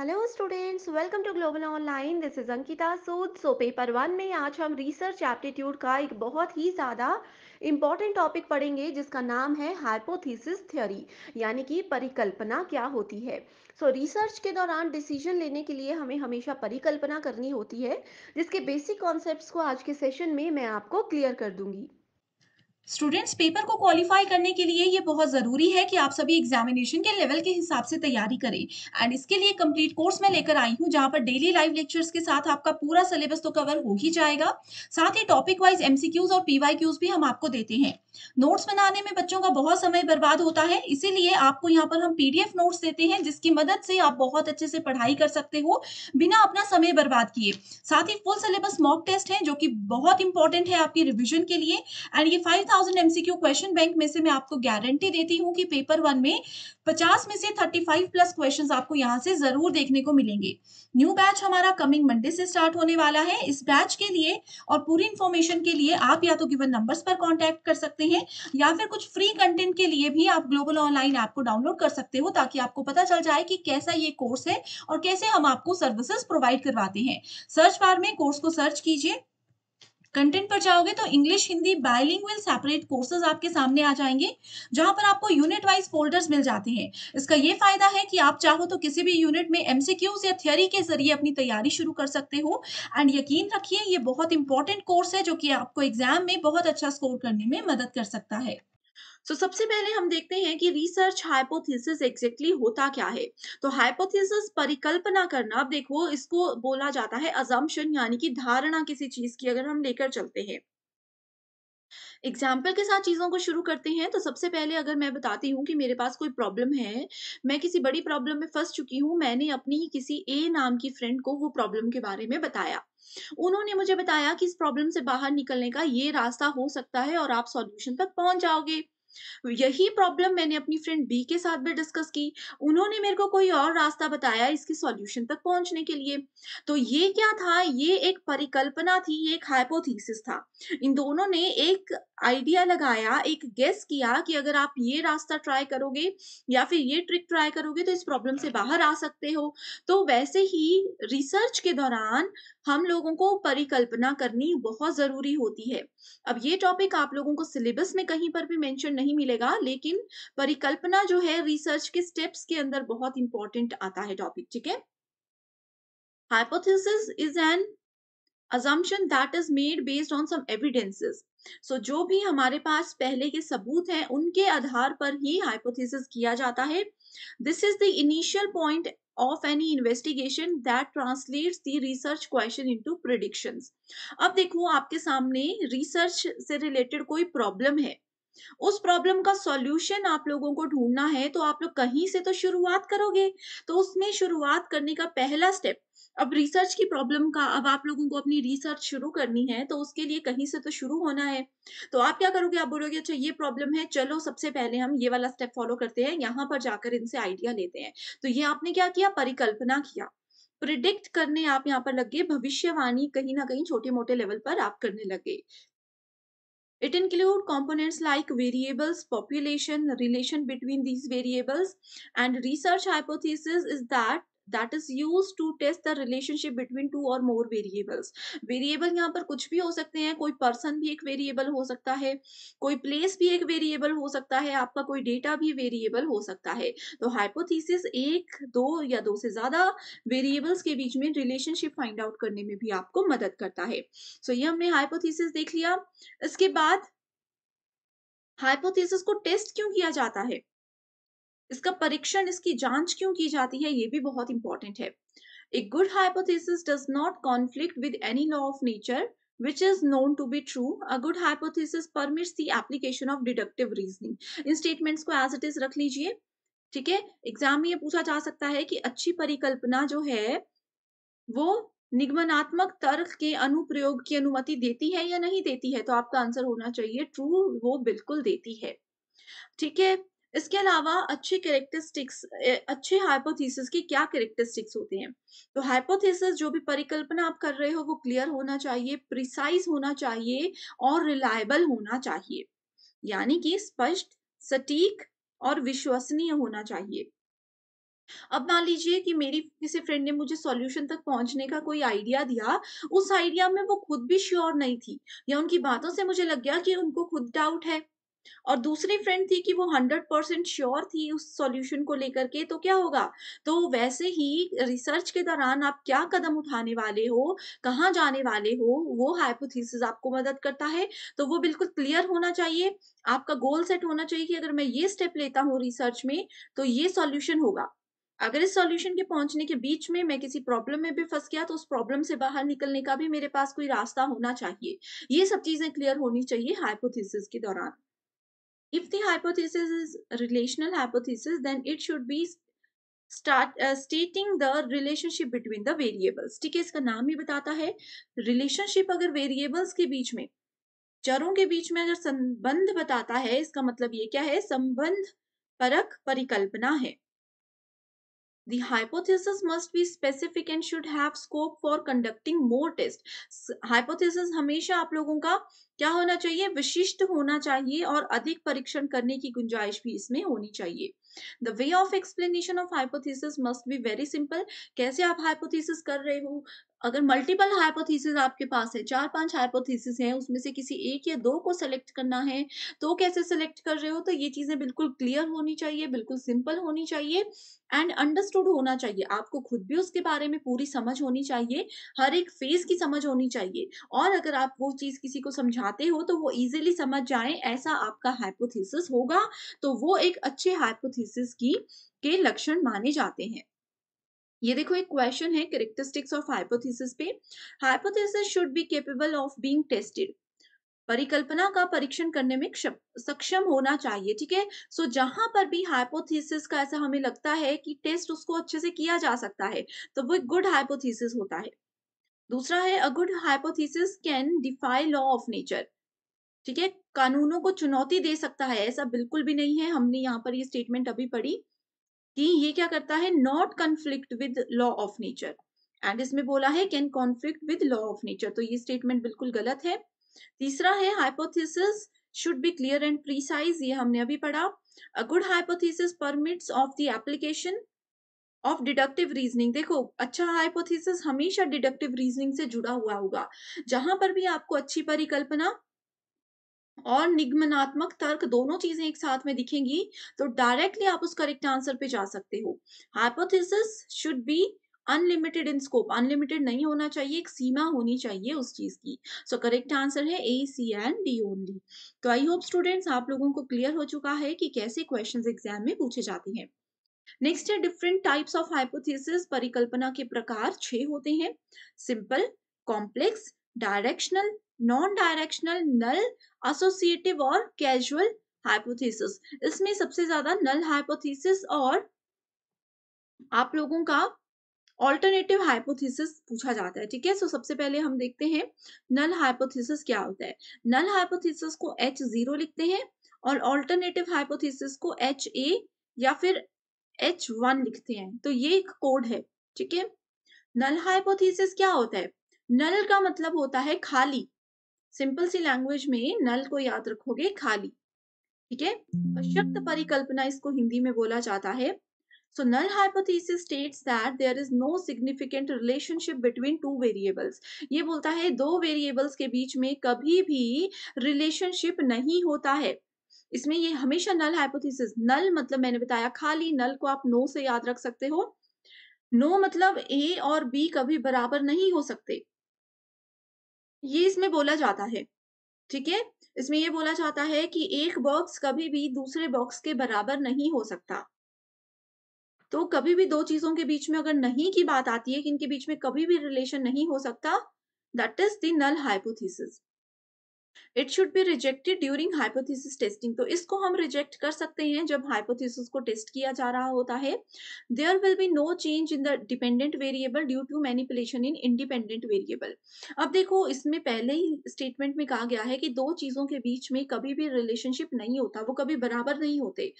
Hello students welcome to global online this is Ankita Sood so paper one में आज हम research aptitude का एक बहुत ही ज़्यादा इम्पॉर्टेंट टॉपिक पढ़ेंगे जिसका नाम है हाइपोथीसिस थ्योरी यानी कि परिकल्पना क्या होती है सो so, रिसर्च के दौरान डिसीजन लेने के लिए हमें हमेशा परिकल्पना करनी होती है जिसके बेसिक कॉन्सेप्ट को आज के सेशन में मैं आपको क्लियर कर दूंगी स्टूडेंट्स पेपर को क्वालिफाई करने के लिए ये बहुत ज़रूरी है कि आप सभी एग्जामिनेशन के लेवल के हिसाब से तैयारी करें एंड इसके लिए कंप्लीट कोर्स मैं लेकर आई हूँ जहाँ पर डेली लाइव लेक्चर्स के साथ आपका पूरा सिलेबस तो कवर हो ही जाएगा साथ ही टॉपिक वाइज एमसीक्यूज और पीवाईक्यूज भी हम आपको देते हैं नोट्स बनाने में बच्चों का बहुत समय बर्बाद होता है इसीलिए आपको यहाँ पर हम पीडीएफ नोट्स देते हैं जिसकी मदद से आप बहुत अच्छे से पढ़ाई कर सकते हो बिना अपना समय बर्बाद किए साथ ही फुल सिलेबस मॉक टेस्ट है जो कि बहुत इंपॉर्टेंट है आपकी रिविजन के लिए एंड ये five thousand MCQ question bank में से मैं आपको गारंटी देती हूँ कि पेपर वन में पचास में से थर्टी फाइव प्लस क्वेश्चन आपको यहाँ से जरूर देखने को मिलेंगे न्यू बैच हमारा कमिंग मंडे से स्टार्ट होने वाला है इस बैच के लिए और पूरी इन्फॉर्मेशन के लिए आप या तो गिवन नंबर्स पर कॉन्टेक्ट कर सकते हैं या फिर कुछ फ्री कंटेंट के लिए भी आप ग्लोबल ऑनलाइन ऐप को डाउनलोड कर सकते हो ताकि आपको पता चल जाए कि कैसा ये कोर्स है और कैसे हम आपको सर्विसेज प्रोवाइड करवाते हैं सर्च बार में कोर्स को सर्च कीजिए कंटेंट पर जाओगे तो English Hindi bilingual separate courses आपके सामने आ जाएंगे जहां पर आपको यूनिट वाइज फोल्डर्स मिल जाते हैं इसका ये फायदा है कि आप चाहो तो किसी भी यूनिट में एमसीक्यूज या थियोरी के जरिए अपनी तैयारी शुरू कर सकते हो एंड यकीन रखिए ये बहुत इंपॉर्टेंट कोर्स है जो कि आपको एग्जाम में बहुत अच्छा स्कोर करने में मदद कर सकता है सो so, सबसे पहले हम देखते हैं कि रिसर्च हाइपोथेसिस एग्जैक्टली होता क्या है तो हाइपोथेसिस परिकल्पना करना अब देखो इसको बोला जाता है अजम्पन यानी कि धारणा किसी चीज की अगर हम लेकर चलते हैं एग्जाम्पल के साथ चीज़ों को शुरू करते हैं तो सबसे पहले अगर मैं बताती हूँ कि मेरे पास कोई प्रॉब्लम है मैं किसी बड़ी प्रॉब्लम में फंस चुकी हूँ मैंने अपनी ही किसी ए नाम की फ्रेंड को वो प्रॉब्लम के बारे में बताया उन्होंने मुझे बताया कि इस प्रॉब्लम से बाहर निकलने का ये रास्ता हो सकता है और आप सॉल्यूशन तक पहुंच जाओगे यही प्रॉब्लम मैंने अपनी फ्रेंड बी के साथ भी डिस्कस की उन्होंने मेरे को कोई और रास्ता बताया इसके सॉल्यूशन तक पहुंचने के लिए तो ये क्या था ये एक परिकल्पना थी ये एक हाइपोथीसिस था इन दोनों ने एक आइडिया लगाया एक गेस किया कि अगर आप ये रास्ता ट्राई करोगे या फिर ये ट्रिक ट्राई करोगे तो इस प्रॉब्लम से बाहर आ सकते हो तो वैसे ही रिसर्च के दौरान हम लोगों को परिकल्पना करनी बहुत जरूरी होती है अब ये टॉपिक आप लोगों को सिलेबस में कहीं पर भी मैंशन नहीं मिलेगा लेकिन परिकल्पना जो है रिसर्च के स्टेप्स के अंदर बहुत इंपॉर्टेंट आता है टॉपिक ठीक है hypothesis is an assumption that is made based on some evidences so so, जो भी हमारे पास पहले के सबूत हैं उनके आधार पर ही हाइपोथेसिस किया जाता है this is the initial point of any investigation that translates the research question into predictions अब देखो आपके सामने रिसर्च से रिलेटेड कोई प्रॉब्लम है उस प्रॉब्लम का सॉल्यूशन आप लोगों को ढूंढना है तो आप लोग कहीं से तो शुरुआत करोगे तो उसमें शुरुआत करने का पहला स्टेप अब रिसर्च की प्रॉब्लम का अब आप लोगों को अपनी रिसर्च शुरू करनी है तो उसके लिए कहीं से तो शुरू होना है तो आप क्या करोगे आप बोलोगे अच्छा ये प्रॉब्लम है चलो सबसे पहले हम ये वाला स्टेप फॉलो करते हैं यहाँ पर जाकर इनसे आइडिया लेते हैं तो ये आपने क्या किया परिकल्पना किया प्रिडिक्ट करने आप यहाँ पर लग गए भविष्यवाणी कहीं ना कहीं छोटे मोटे लेवल पर आप करने लग गए It includes components like variables, population, relation between these variables and research hypothesis is that that is use to test the relationship between two और मोर वेरिएबल्स वेरिएबल यहाँ पर कुछ भी हो सकते हैं कोई पर्सन भी एक वेरिएबल हो सकता है कोई प्लेस भी एक वेरिएबल हो सकता है आपका कोई डेटा भी वेरिएबल हो सकता है तो हाइपोथीसिस एक दो या दो से ज्यादा वेरिएबल्स के बीच में रिलेशनशिप फाइंड आउट करने में भी आपको मदद करता है सो so, ये हमने हाइपोथीसिस देख लिया इसके बाद हाइपोथीसिस को टेस्ट क्यों किया जाता है इसका परीक्षण इसकी जांच क्यों की जाती है ये भी बहुत इंपॉर्टेंट है a good hypothesis does not conflict with any law of nature which is known to be true a good hypothesis permits the application of deductive reasoning इन statements को as it is रख लीजिए ठीक है exam में ये पूछा जा सकता है कि अच्छी परिकल्पना जो है वो निगमनात्मक तर्क के अनुप्रयोग की अनुमति देती है या नहीं देती है तो आपका आंसर होना चाहिए ट्रू वो बिल्कुल देती है ठीक है इसके अलावा अच्छे करेक्टरिस्टिक्स अच्छे हाइपोथीसिस की क्या करेक्टरिस्टिक्स होती हैं तो हाइपोथेसिस जो भी परिकल्पना आप कर रहे हो वो क्लियर होना चाहिए प्रिसाइज होना चाहिए और रिलायबल होना चाहिए यानी कि स्पष्ट सटीक और विश्वसनीय होना चाहिए अब मान लीजिए कि मेरी किसी फ्रेंड ने मुझे सॉल्यूशन तक पहुंचने का कोई आइडिया दिया उस आइडिया में वो खुद भी श्योर नहीं थी या उनकी बातों से मुझे लग गया कि उनको खुद डाउट है और दूसरी फ्रेंड थी कि वो हंड्रेड परसेंट श्योर थी उस सॉल्यूशन को लेकर के तो क्या होगा तो वैसे ही रिसर्च के दौरान आप क्या कदम उठाने वाले हो कहाँ जाने वाले हो वो हाइपोथीसिस आपको मदद करता है तो वो बिल्कुल क्लियर होना चाहिए आपका गोल सेट होना चाहिए कि अगर मैं ये स्टेप लेता हूँ रिसर्च में तो ये सॉल्यूशन होगा अगर इस सॉल्यूशन के पहुंचने के बीच में मैं किसी प्रॉब्लम में भी फंस गया तो उस प्रॉब्लम से बाहर निकलने का भी मेरे पास कोई रास्ता होना चाहिए ये सब चीजें क्लियर होनी चाहिए हाइपोथेसिस के दौरान if the hypothesis is relational hypothesis then it should be start uh, stating the relationship between the variables ठीक है इसका नाम ही बताता है relationship अगर variables के बीच में चरों के बीच में अगर संबंध बताता है इसका मतलब ये क्या है संबंध परक परिकल्पना है the hypothesis must be specific and should have scope for conducting more tests hypothesis हमेशा आप लोगों का क्या होना चाहिए विशिष्ट होना चाहिए और अधिक परीक्षण करने की गुंजाइश भी इसमें होनी चाहिए the way of explanation of hypothesis must be very simple कैसे आप हाइपोथीसिस कर रहे हो अगर मल्टीपल हाइपोथीसिस आपके पास है चार पांच हाइपोथीसिस हैं उसमें से किसी एक या दो को सेलेक्ट करना है तो कैसे सेलेक्ट कर रहे हो तो ये चीज़ें बिल्कुल क्लियर होनी चाहिए बिल्कुल सिंपल होनी चाहिए एंड अंडरस्टूड होना चाहिए आपको खुद भी उसके बारे में पूरी समझ होनी चाहिए हर एक फेज की समझ होनी चाहिए और अगर आप वो चीज़ किसी को समझा चाहते हो तो वो इजीली समझ जाए ऐसा आपका हाइपोथीसिस होगा तो वो एक अच्छे हाइपोथीसिस की के लक्षण माने जाते हैं ये देखो एक क्वेश्चन है करेक्टरिस्टिक्स ऑफ हाइपोथेसिस पे hypothesis should be capable of being tested परिकल्पना का परीक्षण करने में सक्षम होना चाहिए ठीक है सो जहां पर भी हाइपोथेसिस का ऐसा हमें लगता है कि टेस्ट उसको अच्छे से किया जा सकता है तो वो गुड हाइपोथेसिस होता है दूसरा है a good hypothesis can defy law of nature ठीक है कानूनों को चुनौती दे सकता है ऐसा बिल्कुल भी नहीं है हमने यहाँ पर ये स्टेटमेंट अभी पढ़ी कि ये क्या करता है not conflict with law of nature and इसमें बोला है can conflict with law of nature तो ये स्टेटमेंट बिल्कुल गलत है तीसरा है hypothesis should be clear and precise ये हमने अभी पढ़ा a good hypothesis permits of the application of deductive reasoning देखो अच्छा हाइपोथेसिस हमेशा डिडक्टिव रीजनिंग से जुड़ा हुआ होगा जहां पर भी आपको अच्छी परिकल्पना और निगमनात्मक तर्क दोनों चीजें एक साथ में दिखेंगी तो डायरेक्टली आप उस करेक्ट आंसर पे जा सकते हो hypothesis should be unlimited in scope unlimited नहीं होना चाहिए एक सीमा होनी चाहिए उस चीज की सो करेक्ट आंसर है A C and D only तो आई होप स्टूडेंट्स आप लोगों को क्लियर हो चुका है कि कैसे क्वेश्चंस एग्जाम में पूछे जाते हैं नेक्स्ट है डिफरेंट टाइप्स ऑफ हाइपोथेसिस परिकल्पना के प्रकार छह होते हैं simple complex directional non directional null associative और कैजुअल हाइपोथेसिस इसमें सबसे ज्यादा नल हाइपोथेसिस और आप लोगों का ऑल्टरनेटिव हाइपोथेसिस पूछा जाता है ठीक है सो सबसे पहले हम देखते हैं नल हाइपोथेसिस क्या होता है नल हाइपोथेसिस को एच जीरो लिखते हैं और ऑल्टरनेटिव हाइपोथेसिस को एच ए या फिर एच वन लिखते हैं तो ये एक कोड है ठीक है नल हाइपोथीसिस क्या होता है नल का मतलब होता है खाली सिंपल सी लैंग्वेज में नल को याद रखोगे खाली ठीक है अशक्त परिकल्पना इसको हिंदी में बोला जाता है so null hypothesis states that there is no significant relationship between two variables ये बोलता है दो वेरिएबल्स के बीच में कभी भी रिलेशनशिप नहीं होता है इसमें ये हमेशा नल हाइपोथेसिस नल मतलब मैंने बताया खाली नल को आप नो से याद रख सकते हो नो मतलब ए और बी कभी बराबर नहीं हो सकते ये इसमें बोला जाता है ठीक है इसमें ये बोला जाता है कि एक बॉक्स कभी भी दूसरे बॉक्स के बराबर नहीं हो सकता तो कभी भी दो चीजों के बीच में अगर नहीं की बात आती है कि इनके बीच में कभी भी रिलेशन नहीं हो सकता that is null hypothesis it should be rejected during hypothesis testing तो इसको हम रिजेक्ट कर सकते हैं जब हाइपोथिस को टेस्ट किया जा रहा होता है there will be no change in the dependent variable due to manipulation in independent variable अब देखो इसमें पहले ही स्टेटमेंट में कहा गया है कि दो चीज़ों के बीच में कभी भी रिलेशनशिप नहीं होता वो कभी बराबर नहीं होते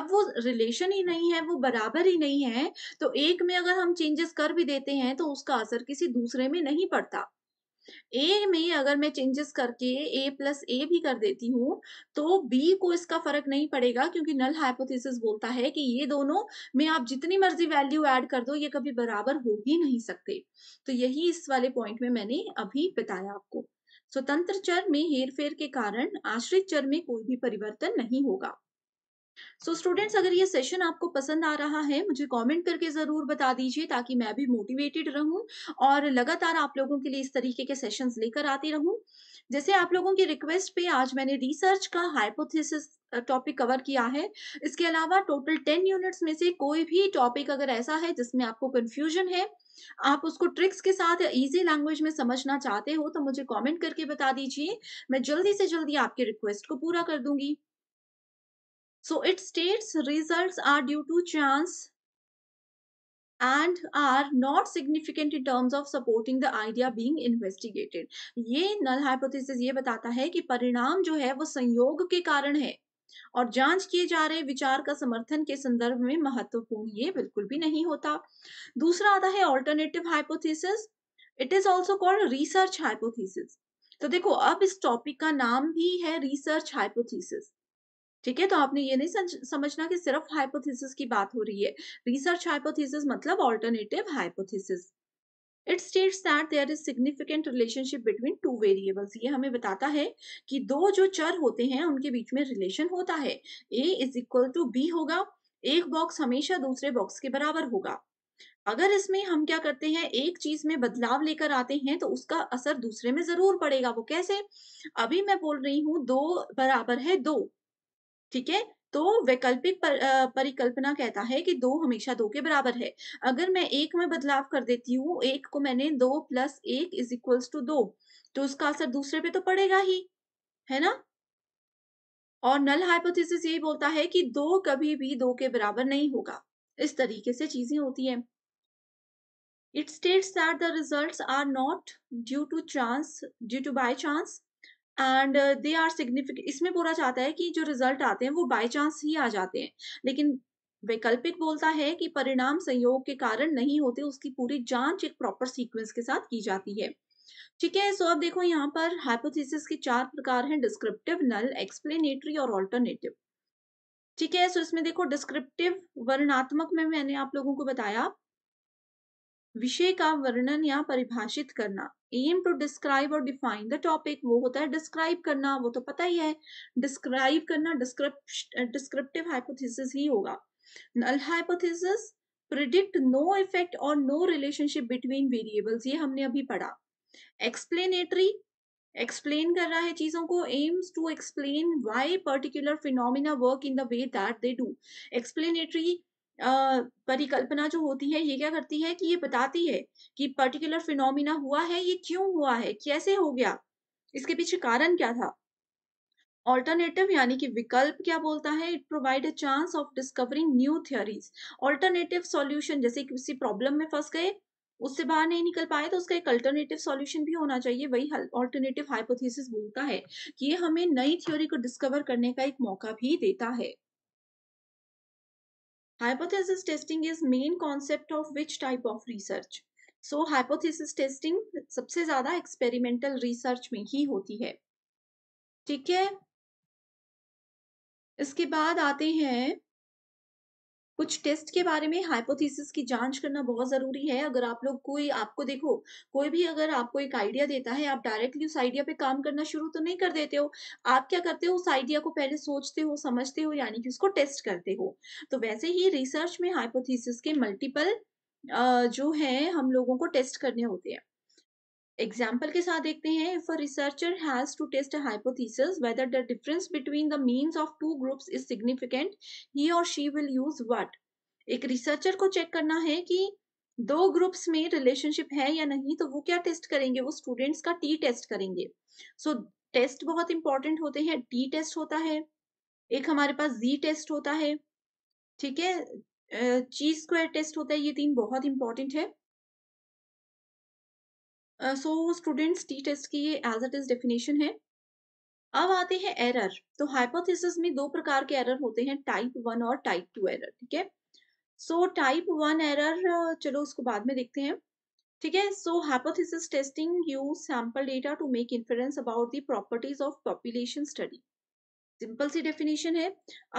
अब वो रिलेशन ही नहीं है वो बराबर ही नहीं है तो एक में अगर हम चेंजेस कर भी देते हैं तो उसका असर किसी दूसरे में नहीं पड़ता ए में अगर मैं चेंजेस करके ए प्लस ए भी कर देती हूँ तो बी को इसका फर्क नहीं पड़ेगा क्योंकि नल हाइपोथेसिस बोलता है कि ये दोनों में आप जितनी मर्जी वैल्यू ऐड कर दो ये कभी बराबर हो ही नहीं सकते तो यही इस वाले पॉइंट में मैंने अभी बताया आपको स्वतंत्र चर में हेरफेर के कारण आश्रित चर में कोई भी परिवर्तन नहीं होगा सो so, स्टूडेंट्स अगर ये सेशन आपको पसंद आ रहा है मुझे कमेंट करके ज़रूर बता दीजिए ताकि मैं भी मोटिवेटेड रहूं और लगातार आप लोगों के लिए इस तरीके के सेशंस लेकर आती रहूं जैसे आप लोगों की रिक्वेस्ट पे आज मैंने रिसर्च का हाइपोथेसिस टॉपिक कवर किया है इसके अलावा टोटल टेन यूनिट्स में से कोई भी टॉपिक अगर ऐसा है जिसमें आपको कन्फ्यूजन है आप उसको ट्रिक्स के साथ इजी लैंग्वेज में समझना चाहते हो तो मुझे कॉमेंट करके बता दीजिए मैं जल्दी से जल्दी आपकी रिक्वेस्ट को पूरा कर दूंगी So it states results are due to chance and are not significant in terms of supporting the idea being investigated. ye null hypothesis ye batata hai ki parinam jo hai wo sanyog ke karan hai और जांच किए जा रहे विचार का समर्थन के संदर्भ में महत्वपूर्ण ये बिल्कुल भी नहीं होता दूसरा आता है alternative hypothesis it is also called research hypothesis तो देखो अब इस टॉपिक का नाम भी है रिसर्च हाइपोथेसिस ठीक है तो आपने ये नहीं समझना कि सिर्फ हाइपोथेसिस की बात हो रही है रिसर्च हाइपोथेसिस मतलब alternative hypothesis it states that there is significant relationship between two variables ये हमें बताता है कि दो जो चर होते हैं उनके बीच में रिलेशन होता है A is equal to B होगा एक बॉक्स हमेशा दूसरे बॉक्स के बराबर होगा अगर इसमें हम क्या करते हैं एक चीज में बदलाव लेकर आते हैं तो उसका असर दूसरे में जरूर पड़ेगा वो कैसे अभी मैं बोल रही हूँ दो बराबर है दो ठीक है तो वैकल्पिक पर, परिकल्पना कहता है कि दो हमेशा दो के बराबर है अगर मैं एक में बदलाव कर देती हूँ एक को मैंने दो प्लस एक इज इक्वल्स टू दो तो उसका असर दूसरे पे तो पड़ेगा ही है ना और नल हाइपोथेसिस यही बोलता है कि दो कभी भी दो के बराबर नहीं होगा इस तरीके से चीजें होती हैं it states that the results are not due to chance due to by chance and they are significant इसमें बोला जाता है कि जो रिजल्ट आते हैं वो बाई चांस ही आ जाते हैं लेकिन वैकल्पिक बोलता है कि परिणाम संयोग के कारण नहीं होते उसकी पूरी जांच एक प्रॉपर सीक्वेंस के साथ की जाती है ठीक है सो अब देखो यहाँ पर हाइपोथेसिस के चार प्रकार हैं डिस्क्रिप्टिव नल एक्सप्लेनेटरी और ऑल्टरनेटिव ठीक है सो इसमें देखो डिस्क्रिप्टिव वर्णात्मक में मैंने आप लोगों को बताया विषय का वर्णन या परिभाषित करना एम टू डिस्क्राइब और डिफाइन द टॉपिक वो होता है डिस्क्राइब करना वो तो पता ही है डिस्क्राइब करना डिस्क्रिप्टिव हाइपोथेसिस ही होगा null hypothesis predict no effect और नो रिलेशनशिप बिटवीन वेरिएबल्स ये हमने अभी पढ़ा एक्सप्लेनेटरी एक्सप्लेन कर रहा है चीजों को aims to explain why particular phenomena work in the way that they do explanatory परिकल्पना जो होती है ये क्या करती है कि ये बताती है कि पर्टिकुलर फिनोमिना हुआ है ये क्यों हुआ है कैसे हो गया इसके पीछे कारण क्या था ऑल्टरनेटिव यानी कि विकल्प क्या बोलता है it provide a chance of discovering new theories alternative solution जैसे किसी प्रॉब्लम में फंस गए उससे बाहर नहीं निकल पाए तो उसका एक अल्टरनेटिव सॉल्यूशन भी होना चाहिए वही ऑल्टरनेटिव हाइपोथेसिस बोलता है कि ये हमें नई थ्योरी को डिस्कवर करने का एक मौका भी देता है Hypothesis testing is main concept of which type of research? so hypothesis testing सबसे ज्यादा experimental research में ही होती है ठीक है इसके बाद आते हैं कुछ टेस्ट के बारे में हाइपोथेसिस की जांच करना बहुत ज़रूरी है अगर आप लोग कोई आपको देखो कोई भी अगर आपको एक आइडिया देता है आप डायरेक्टली उस आइडिया पे काम करना शुरू तो नहीं कर देते हो आप क्या करते हो उस आइडिया को पहले सोचते हो समझते हो यानी कि उसको टेस्ट करते हो तो वैसे ही रिसर्च में हाइपोथीसिस के मल्टीपल जो है हम लोगों को टेस्ट करने होते हैं एग्जाम्पल के साथ देखते हैं if a researcher has to test a hypothesis whether the difference between the means of two groups is significant he और शी विल यूज व्हाट एक रिसर्चर को चेक करना है कि दो ग्रुप्स में रिलेशनशिप है या नहीं तो वो क्या टेस्ट करेंगे वो स्टूडेंट्स का टी टेस्ट करेंगे सो so, टेस्ट बहुत इंपॉर्टेंट होते हैं टी टेस्ट होता है एक हमारे पास जी टेस्ट होता है ठीक है ची स्क्वायर टेस्ट होता है ये तीन बहुत इंपॉर्टेंट है सो स्टूडेंट्स टी टेस्ट की ये एज इट इज डेफिनेशन है अब आते हैं एरर तो हाइपोथेसिस में दो प्रकार के एरर होते हैं टाइप वन और टाइप टू एरर ठीक है सो टाइप वन एरर चलो उसको बाद में देखते हैं ठीक है so hypothesis testing use sample data to make inference about the properties of population study simple सी डेफिनेशन है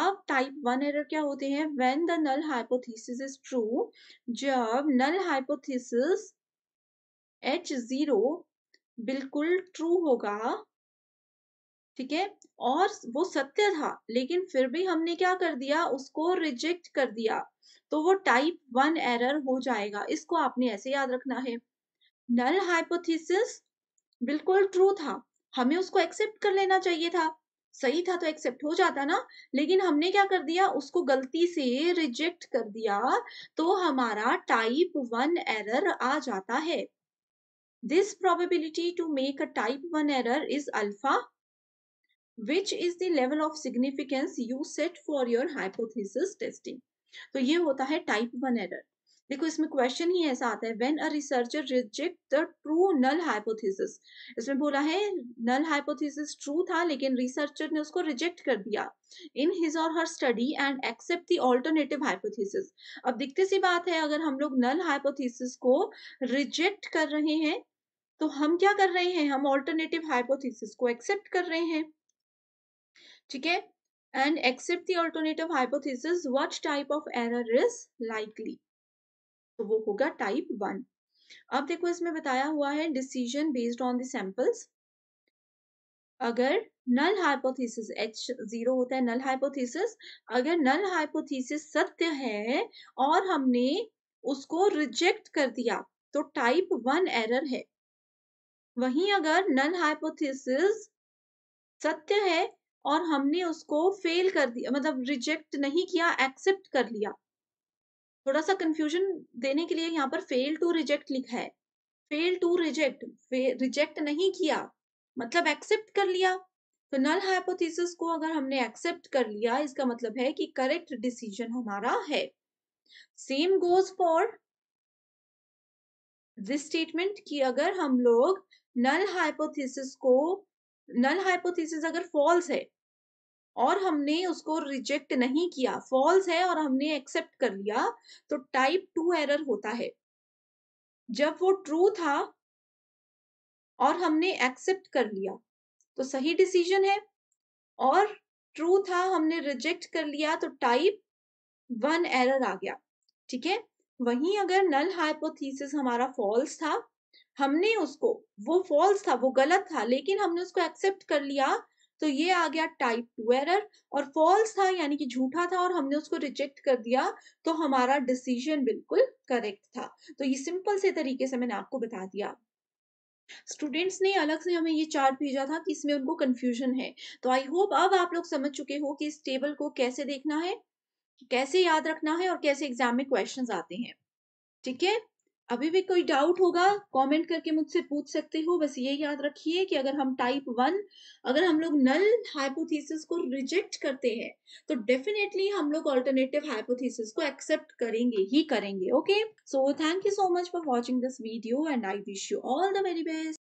अब टाइप वन एरर क्या होते हैं when the null hypothesis is true जब नल हाइपोथेसिस एच जीरो बिल्कुल ट्रू होगा ठीक है और वो सत्य था लेकिन फिर भी हमने क्या कर दिया उसको रिजेक्ट कर दिया तो वो टाइप वन एरर हो जाएगा इसको आपने ऐसे याद रखना है नल हाइपोथेसिस बिल्कुल ट्रू था हमें उसको एक्सेप्ट कर लेना चाहिए था सही था तो एक्सेप्ट हो जाता ना लेकिन हमने क्या कर दिया उसको गलती से रिजेक्ट कर दिया तो हमारा टाइप वन एरर आ जाता है This probability to make a type 1 error is alpha, which is the level of significance you set for your hypothesis testing. So, ये होता है type one error. देखो इसमें क्वेश्चन ही ऐसा आता है when a researcher reject the true null hypothesis इसमें बोला है नल हाइपोथेसिस ट्रू था लेकिन रिसर्चर ने उसको रिजेक्ट कर दिया in his or her study and accept the alternative hypothesis अब दिखते सी बात है अगर हम लोग नल हाइपोथेसिस को रिजेक्ट कर रहे हैं तो हम क्या कर रहे हैं हम ऑल्टरनेटिव हाइपोथेसिस को एक्सेप्ट कर रहे हैं ठीक है and accept the alternative hypothesis what type of error is likely तो वो होगा टाइप वन अब देखो इसमें बताया हुआ है decision based on the samples अगर नल हाइपोथीसिस एच जीरो होता है नल हाइपोथीसिस अगर नल हाइपोथीसिस सत्य है और हमने उसको रिजेक्ट कर दिया तो टाइप वन एरर है वहीं अगर नल हाइपोथीसिस सत्य है और हमने उसको फेल कर दिया मतलब रिजेक्ट नहीं किया एक्सेप्ट कर लिया थोड़ा सा कंफ्यूजन देने के लिए यहाँ पर फेल टू रिजेक्ट लिखा है फेल टू रिजेक्ट रिजेक्ट नहीं किया मतलब एक्सेप्ट कर लिया तो नल हाइपोथेसिस को अगर हमने एक्सेप्ट कर लिया इसका मतलब है कि करेक्ट डिसीजन हमारा है same goes for this statement कि अगर हम लोग नल हाइपोथेसिस को नल हाइपोथेसिस अगर फॉल्स है और हमने उसको रिजेक्ट नहीं किया फॉल्स है और हमने एक्सेप्ट कर लिया तो टाइप टू एरर होता है जब वो ट्रू था और हमने एक्सेप्ट कर लिया तो सही डिसीजन है और ट्रू था हमने रिजेक्ट कर लिया तो टाइप वन एरर आ गया ठीक है वहीं अगर नल हाइपोथीसिस हमारा फॉल्स था हमने उसको वो फॉल्स था वो गलत था लेकिन हमने उसको एक्सेप्ट कर लिया तो ये आ गया टाइप टू एरर और फॉल्स था यानी कि झूठा था और हमने उसको रिजेक्ट कर दिया तो हमारा डिसीजन बिल्कुल करेक्ट था तो ये सिंपल से तरीके से मैंने आपको बता दिया स्टूडेंट्स ने अलग से हमें ये चार्ट भेजा था कि इसमें उनको कंफ्यूजन है तो आई होप अब आप लोग समझ चुके हो कि इस टेबल को कैसे देखना है कैसे याद रखना है और कैसे एग्जाम में क्वेश्चंस आते हैं ठीक है अभी भी कोई डाउट होगा कमेंट करके मुझसे पूछ सकते हो बस ये याद रखिए कि अगर हम टाइप वन अगर हम लोग नल हाइपोथीसिस को रिजेक्ट करते हैं तो डेफिनेटली हम लोग ऑल्टरनेटिव हाइपोथीसिस को एक्सेप्ट करेंगे ही करेंगे okay so thank you so much for watching this video and I wish you all the very best